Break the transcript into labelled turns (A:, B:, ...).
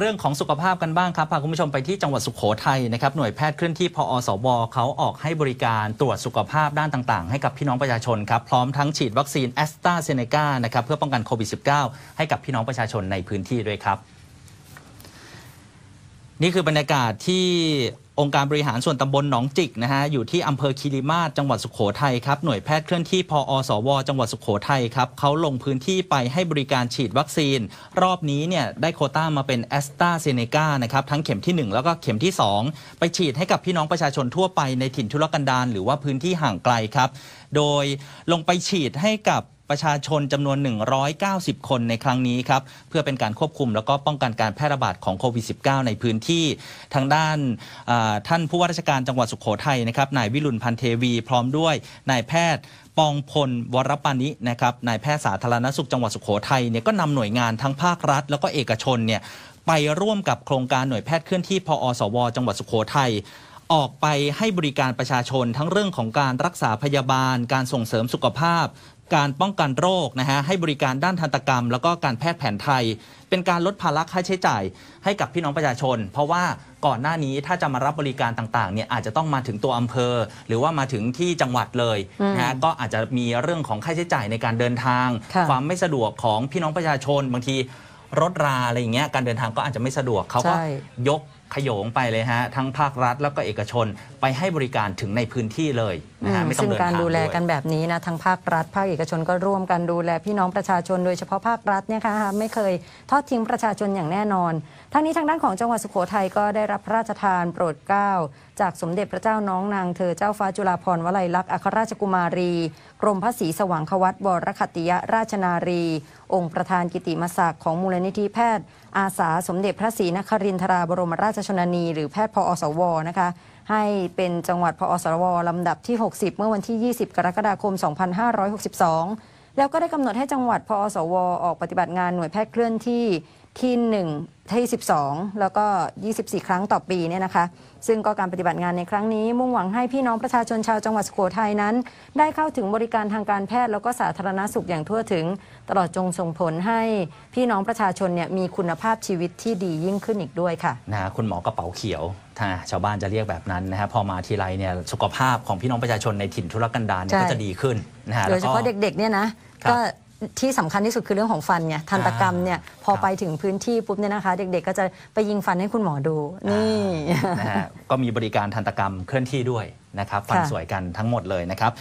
A: เรื่องของสุขภาพกันบ้างครับพาคุณผู้ชมไปที่จังหวัดสุขโขทัยนะครับ หน่วยแพทย์เคลื่อนที่พออสบเขาออกให้บริการตรวจสุขภาพด้านต่างๆ ให้กับพี่น้องประชาชนครับ พร้อมทั้งฉีดวัคซีนแอสตราเซเนกานะครับเพื่อป้องกันโควิด -19 ให้กับพี่น้องประชาชนในพื้นที่ด้วยครับนี่คือบรรยากาศที่องค์การบริหารส่วนตำบลหนองจิกนะฮะ อยู่ที่อำเภอคีรีมาศจังหวัดสุขโขทัยครับ หน่วยแพทย์เคลื่อนที่พออสวจังหวัดสุขโขทัยครับเขาลงพื้นที่ไปให้บริการฉีดวัคซีน รอบนี้เนี่ยได้โคต้ามาเป็นแอสตราเซเนกานะครับทั้งเข็มที่ 1 แล้วก็เข็มที่ 2 ไปฉีดให้กับพี่น้องประชาชนทั่วไปในถิ่นทุรกันดารหรือว่าพื้นที่ห่างไกลครับ โดยลงไปฉีดให้กับประชาชนจำนวน 190 คนในครั้งนี้ครับ เพื่อเป็นการควบคุมแล้วก็ป้องกันการแพร่ระบาดของโควิด -19 ในพื้นที่ทางด้านท่านผู้ว่าราชการจังหวัดสุขโขทัยนะครับนายวิรุณพันเทวีพร้อมด้วย นายแพทย์ปองพลวรปานินะครับนายแพทย์สาธารณสุขจังหวัดสุขโขทัยเนี่ยก็นำหน่วยงานทั้งภาครัฐแล้วก็เอกชนเนี่ยไปร่วมกับโครงการหน่วยแพทย์เคลื่อนที่พออสว จังหวัดสุขโขทัยออกไปให้บริการประชาชน ทั้งเรื่องของการรักษาพยาบาล การส่งเสริมสุขภาพ การป้องกันโรคนะฮะให้บริการด้านทันตกรรม แล้วก็การแพทย์แผนไทย เป็นการลดภาระค่าใช้จ่าย ให้กับพี่น้องประชาชน เพราะว่าก่อนหน้านี้ถ้าจะมารับบริการต่างๆเนี่ยอาจจะต้องมาถึงตัวอำเภอ หรือว่ามาถึงที่จังหวัดเลยนะฮะก็อาจจะมีเรื่องของค่าใช้จ่ายในการเดินทาง ความไม่สะดวกของพี่น้องประชาชน บางทีรถราอะไรอย่างเงี้ยการเดินทางก็อาจจะไม่สะดวกเขาก็ยกขยงไปเลยฮะ ทั้งภาครัฐแล้วก็เอกชน ไปให้บริการถึงในพื้นที่เลยะะไม่ต้องซึ่งเดินทางการดูแล
B: กันแบบนี้นะทางภาครัฐ ภาคเอกชนก็ร่วมกันดูแลพี่น้องประชาชน โดยเฉพาะภาครัฐเนี่ยค่ะ ไม่เคยทอดทิ้งประชาชนอย่างแน่นอนทั้งนี้ทางด้านของจังหวัดสุโขทัยก็ได้รับพระราชทานโปรดเกล้าจากสมเด็จพระเจ้าน้องนางเธอเจ้าฟ้าจุฬาภรณ์วลัยลักษณ์อัครราชกุมารี กรมพระศรีสว่างควัตบรคติยราชนารี องค์ประธานกิติมศักดิ์ของมูลนิธิแพทย์ อาสาสมเด็จพระศรีนครินทราบรมราชชนนี หรือแพทย์พออสวนะคะให้เป็นจังหวัดพอสรวลำดับที่ 60 เมื่อวันที่ 20 กรกฎาคม 2562 แล้วก็ได้กำหนดให้จังหวัดพอสวออกปฏิบัติงานหน่วยแพทย์เคลื่อนที่ที่1ที่12 แล้วก็ 24 ครั้งต่อปี เนี่ยนะคะ ซึ่งก็การปฏิบัติงานในครั้งนี้ มุ่งหวังให้พี่น้องประชาชนชาวจังหวัดสุโขทัยนั้น ได้เข้าถึงบริการทางการแพทย์แล้วก็สาธารณสุขอย่างทั่วถึง ตลอดจงส่งผลให้พี่น้องประชาชนเนี่ยมีคุณภาพชีวิตที่ดียิ่งขึ้นอีกด้วยค่ะ
A: นะคุณหมอกระเป๋าเขียว ถ้าชาวบ้านจะเรียกแบบนั้นนะครพอมาทีไรเนี่ยสุขภาพของพี่น้องประชาชนในถิ่นทุรกันดารก็จะดีขึ้นนะฮะโดยเฉพาะเ
B: ด็กๆ เนี่ยนะก็ที่สำคัญที่สุดคือเรื่องของฟันไงทันตกรรมเนี่ยพอไปถึงพื้นที่ปุ๊บเนี่ยนะคะ เด็กๆก็จะไปยิงฟันให้คุณหมอดูนี่นะฮ
A: ะก็มีบริการทันตกรรมเคลื่อนที่ด้วยนะครับฟันสวยกันทั้งหมดเลยนะครับ